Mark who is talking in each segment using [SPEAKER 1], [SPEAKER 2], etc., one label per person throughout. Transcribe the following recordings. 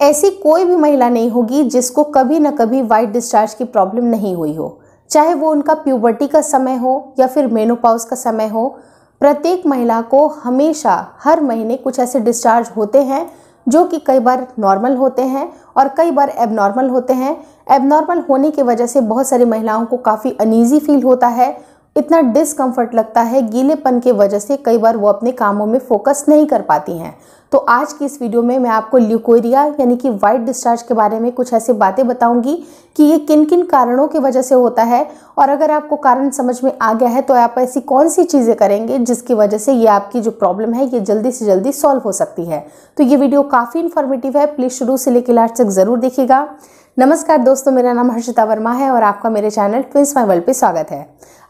[SPEAKER 1] ऐसी कोई भी महिला नहीं होगी जिसको कभी ना कभी वाइट डिस्चार्ज की प्रॉब्लम नहीं हुई हो चाहे वो उनका प्यूबर्टी का समय हो या फिर मेनोपाउस का समय हो प्रत्येक महिला को हमेशा हर महीने कुछ ऐसे डिस्चार्ज होते हैं जो कि कई बार नॉर्मल होते हैं और कई बार एबनॉर्मल होते हैं एबनॉर्मल होने की वजह से बहुत सारी महिलाओं को काफ़ी अनईजी फील होता है इतना डिसकम्फर्ट लगता है गीलेपन के वजह से कई बार वो अपने कामों में फोकस नहीं कर पाती हैं तो आज की इस वीडियो में मैं आपको ल्यूकोरिया यानी कि वाइट डिस्चार्ज के बारे में कुछ ऐसी बातें बताऊंगी कि ये किन किन कारणों की वजह से होता है और अगर आपको कारण समझ में आ गया है तो आप ऐसी कौन सी चीज़ें करेंगे जिसकी वजह से ये आपकी जो प्रॉब्लम है ये जल्दी से जल्दी सॉल्व हो सकती है तो ये वीडियो काफ़ी इन्फॉर्मेटिव है प्लीज़ शुरू से लेकर लास्ट तक ज़रूर देखिएगा नमस्कार दोस्तों मेरा नाम हर्षिता वर्मा है और आपका मेरे चैनल ट्विंस माई वर्ल्ड पर स्वागत है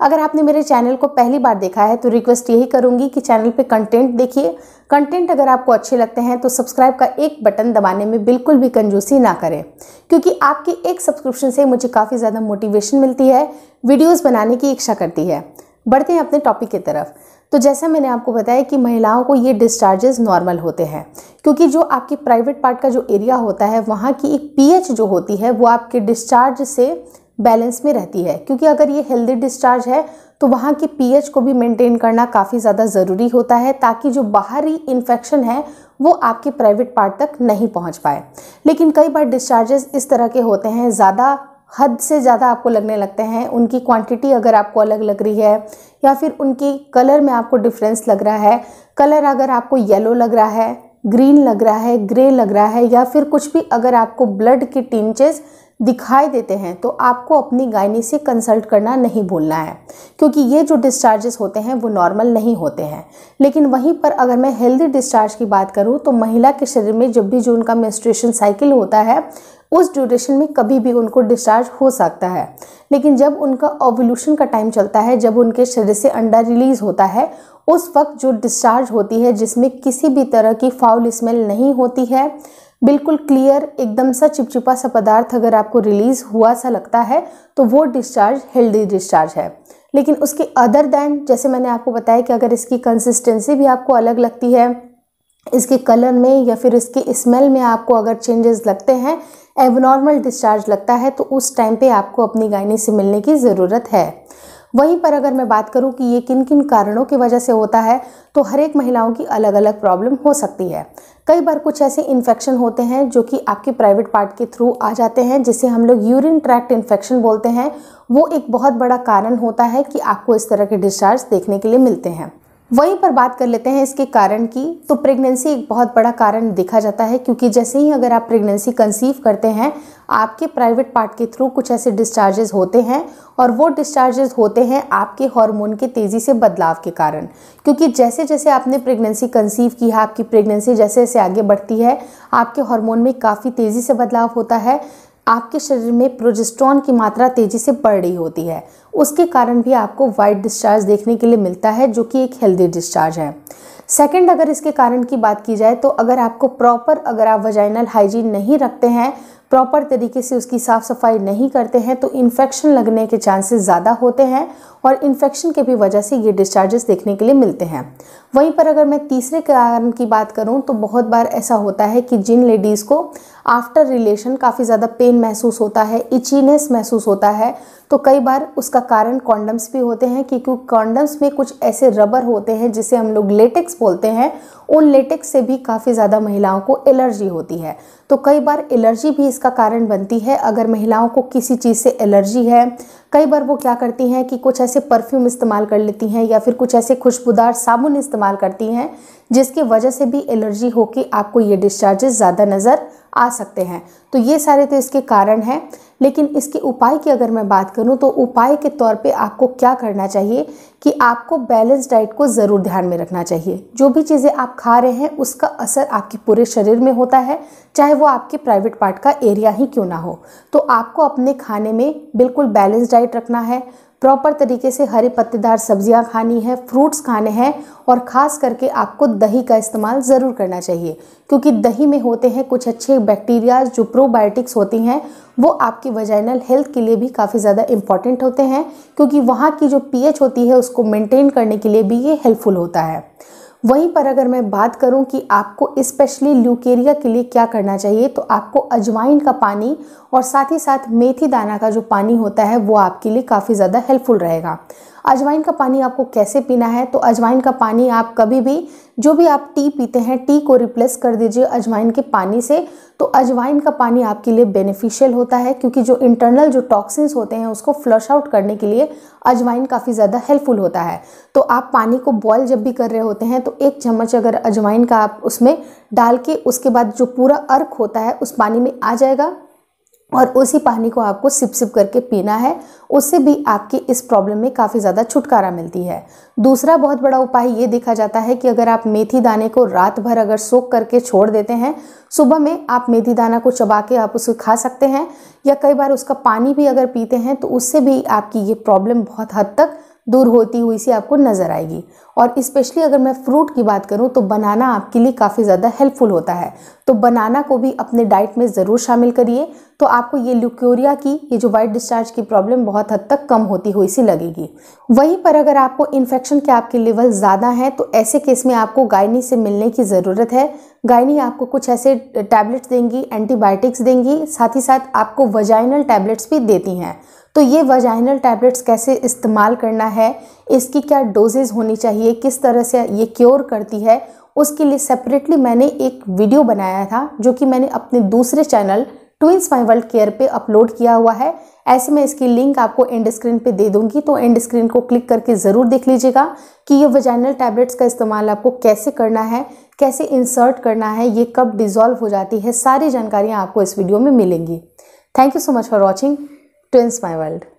[SPEAKER 1] अगर आपने मेरे चैनल को पहली बार देखा है तो रिक्वेस्ट यही करूंगी कि चैनल पे कंटेंट देखिए कंटेंट अगर आपको अच्छे लगते हैं तो सब्सक्राइब का एक बटन दबाने में बिल्कुल भी कंजूसी ना करें क्योंकि आपके एक सब्सक्रिप्शन से मुझे काफ़ी ज़्यादा मोटिवेशन मिलती है वीडियोज़ बनाने की इच्छा करती है बढ़ते हैं अपने टॉपिक की तरफ तो जैसा मैंने आपको बताया कि महिलाओं को ये डिस्चार्जेस नॉर्मल होते हैं क्योंकि जो आपकी प्राइवेट पार्ट का जो एरिया होता है वहाँ की एक पीएच जो होती है वो आपके डिस्चार्ज से बैलेंस में रहती है क्योंकि अगर ये हेल्दी डिस्चार्ज है तो वहाँ की पीएच को भी मेंटेन करना काफ़ी ज़्यादा ज़रूरी होता है ताकि जो बाहरी इन्फेक्शन है वो आपके प्राइवेट पार्ट तक नहीं पहुँच पाए लेकिन कई बार डिस्चार्जेस इस तरह के होते हैं ज़्यादा हद से ज़्यादा आपको लगने लगते हैं उनकी क्वांटिटी अगर आपको अलग लग रही है या फिर उनकी कलर में आपको डिफरेंस लग रहा है कलर अगर आपको येलो लग रहा है ग्रीन लग रहा है ग्रे लग रहा है या फिर कुछ भी अगर आपको ब्लड की टींचेस दिखाई देते हैं तो आपको अपनी गायनी से कंसल्ट करना नहीं भूलना है क्योंकि ये जो डिस्चार्जेस होते हैं वो नॉर्मल नहीं होते हैं लेकिन वहीं पर अगर मैं हेल्दी डिस्चार्ज की बात करूँ तो महिला के शरीर में जब भी जो उनका मेस्ट्रेशन साइकिल होता है उस ड्यूरेशन में कभी भी उनको डिस्चार्ज हो सकता है लेकिन जब उनका ओवल्यूशन का टाइम चलता है जब उनके शरीर से अंडा रिलीज होता है उस वक्त जो डिस्चार्ज होती है जिसमें किसी भी तरह की फाउल स्मेल नहीं होती है बिल्कुल क्लियर एकदम सा चिपचिपा सा पदार्थ अगर आपको रिलीज हुआ सा लगता है तो वो डिस्चार्ज हेल्दी डिस्चार्ज है लेकिन उसके अदर दैन जैसे मैंने आपको बताया कि अगर इसकी कंसिस्टेंसी भी आपको अलग लगती है इसके कलर में या फिर इसके स्मेल में आपको अगर चेंजेस लगते हैं एबनॉर्मल डिस्चार्ज लगता है तो उस टाइम पे आपको अपनी गायनी से मिलने की ज़रूरत है वहीं पर अगर मैं बात करूं कि ये किन किन कारणों की वजह से होता है तो हर एक महिलाओं की अलग अलग प्रॉब्लम हो सकती है कई बार कुछ ऐसे इन्फेक्शन होते हैं जो कि आपके प्राइवेट पार्ट के थ्रू आ जाते हैं जिसे हम लोग यूरिन ट्रैक्ट इन्फेक्शन बोलते हैं वो एक बहुत बड़ा कारण होता है कि आपको इस तरह के डिस्चार्ज देखने के लिए मिलते हैं वहीं पर बात कर लेते हैं इसके कारण की तो प्रेगनेंसी एक बहुत बड़ा कारण देखा जाता है क्योंकि जैसे ही अगर आप प्रेगनेंसी कंसीव करते हैं आपके प्राइवेट पार्ट के थ्रू कुछ ऐसे डिस्चार्जेस होते हैं और वो डिस्चार्जेस होते हैं आपके हार्मोन के तेज़ी से बदलाव के कारण क्योंकि जैसे जैसे आपने प्रेगनेंसी कंसीव की है आपकी प्रेगनेंसी जैसे जैसे आगे बढ़ती है आपके हार्मोन में काफ़ी तेज़ी से बदलाव होता है आपके शरीर में प्रोजेस्ट्रॉन की मात्रा तेज़ी से बढ़ रही होती है उसके कारण भी आपको वाइट डिस्चार्ज देखने के लिए मिलता है जो कि एक हेल्दी डिस्चार्ज है सेकंड अगर इसके कारण की बात की जाए तो अगर आपको प्रॉपर अगर आप वजाइनल हाइजीन नहीं रखते हैं प्रॉपर तरीके से उसकी साफ़ सफाई नहीं करते हैं तो इन्फेक्शन लगने के चांसेस ज़्यादा होते हैं और इन्फेक्शन के भी वजह से ये डिस्चार्जेस देखने के लिए मिलते हैं वहीं पर अगर मैं तीसरे कारण की बात करूं तो बहुत बार ऐसा होता है कि जिन लेडीज़ को आफ्टर रिलेशन काफ़ी ज़्यादा पेन महसूस होता है इचीनेस महसूस होता है तो कई बार उसका कारण कॉन्डम्स भी होते हैं क्योंकि कॉन्डम्स में कुछ ऐसे रबर होते हैं जिसे हम लोग लेटेक्स बोलते हैं उन लेटेक्स से भी काफ़ी ज़्यादा महिलाओं को एलर्जी होती है तो कई बार एलर्जी भी इसका कारण बनती है अगर महिलाओं को किसी चीज़ से एलर्जी है कई बार वो क्या करती हैं कि कुछ ऐसे परफ्यूम इस्तेमाल कर लेती हैं या फिर कुछ ऐसे खुशबूदार साबुन इस्तेमाल करती हैं जिसकी वजह से भी एलर्जी हो के आपको ये डिस्चार्जेस ज़्यादा नज़र आ सकते हैं तो ये सारे तो इसके कारण हैं लेकिन इसके उपाय की अगर मैं बात करूँ तो उपाय के तौर पे आपको क्या करना चाहिए कि आपको बैलेंस डाइट को ज़रूर ध्यान में रखना चाहिए जो भी चीज़ें आप खा रहे हैं उसका असर आपके पूरे शरीर में होता है चाहे वो आपके प्राइवेट पार्ट का एरिया ही क्यों ना हो तो आपको अपने खाने में बिल्कुल बैलेंस डाइट रखना है प्रॉपर तरीके से हरी पत्तेदार सब्जियां खानी है फ्रूट्स खाने हैं और ख़ास करके आपको दही का इस्तेमाल ज़रूर करना चाहिए क्योंकि दही में होते हैं कुछ अच्छे बैक्टीरियाज जो प्रोबायोटिक्स होती हैं वो आपकी वजाइनल हेल्थ के लिए भी काफ़ी ज़्यादा इंपॉर्टेंट होते हैं क्योंकि वहाँ की जो पीएच होती है उसको मेंटेन करने के लिए भी ये हेल्पफुल होता है वहीं पर अगर मैं बात करूं कि आपको स्पेशली ल्यूकेरिया के लिए क्या करना चाहिए तो आपको अजवाइन का पानी और साथ ही साथ मेथी दाना का जो पानी होता है वो आपके लिए काफ़ी ज़्यादा हेल्पफुल रहेगा अजवाइन का पानी आपको कैसे पीना है तो अजवाइन का पानी आप कभी भी जो भी आप टी पीते हैं टी को रिप्लेस कर दीजिए अजवाइन के पानी से तो अजवाइन का पानी आपके लिए बेनिफिशियल होता है क्योंकि जो इंटरनल जो टॉक्सिन्स होते हैं उसको फ्लश आउट करने के लिए अजवाइन काफ़ी ज़्यादा हेल्पफुल होता है तो आप पानी को बॉयल जब भी कर रहे होते हैं तो एक चम्मच अगर अजवाइन का आप उसमें डाल के उसके बाद जो पूरा अर्क होता है उस पानी में आ जाएगा और उसी पानी को आपको सिप सिप करके पीना है उससे भी आपकी इस प्रॉब्लम में काफ़ी ज़्यादा छुटकारा मिलती है दूसरा बहुत बड़ा उपाय ये देखा जाता है कि अगर आप मेथी दाने को रात भर अगर सोख करके छोड़ देते हैं सुबह में आप मेथी दाना को चबा के आप उसे खा सकते हैं या कई बार उसका पानी भी अगर पीते हैं तो उससे भी आपकी ये प्रॉब्लम बहुत हद तक दूर होती हुई सी आपको नज़र आएगी और इस्पेशली अगर मैं फ्रूट की बात करूँ तो बनाना आपके लिए काफ़ी ज़्यादा हेल्पफुल होता है तो बनाना को भी अपने डाइट में ज़रूर शामिल करिए तो आपको ये ल्यूक्योरिया की ये जो वाइट डिस्चार्ज की प्रॉब्लम बहुत हद तक कम होती हुई सी लगेगी वहीं पर अगर आपको इन्फेक्शन के आपके लेवल ज़्यादा हैं तो ऐसे केस में आपको गायनी से मिलने की ज़रूरत है गायनी आपको कुछ ऐसे टैबलेट्स देंगी एंटीबायोटिक्स देंगी साथ ही साथ आपको वजाइनल टैबलेट्स भी देती हैं तो ये वजाइनल टैबलेट्स कैसे इस्तेमाल करना है इसकी क्या डोजेज होनी चाहिए किस तरह से ये क्योर करती है उसके लिए सेपरेटली मैंने एक वीडियो बनाया था जो कि मैंने अपने दूसरे channel twins my world care पे अपलोड किया हुआ है ऐसे में इसकी लिंक आपको एंड स्क्रीन पे दे दूंगी तो एंड स्क्रीन को क्लिक करके ज़रूर देख लीजिएगा कि ये वजाइनल टैबलेट्स का इस्तेमाल आपको कैसे करना है कैसे इंसर्ट करना है ये कब डिज़ोल्व हो जाती है सारी जानकारियाँ आपको इस वीडियो में मिलेंगी thank you so much for watching twins my world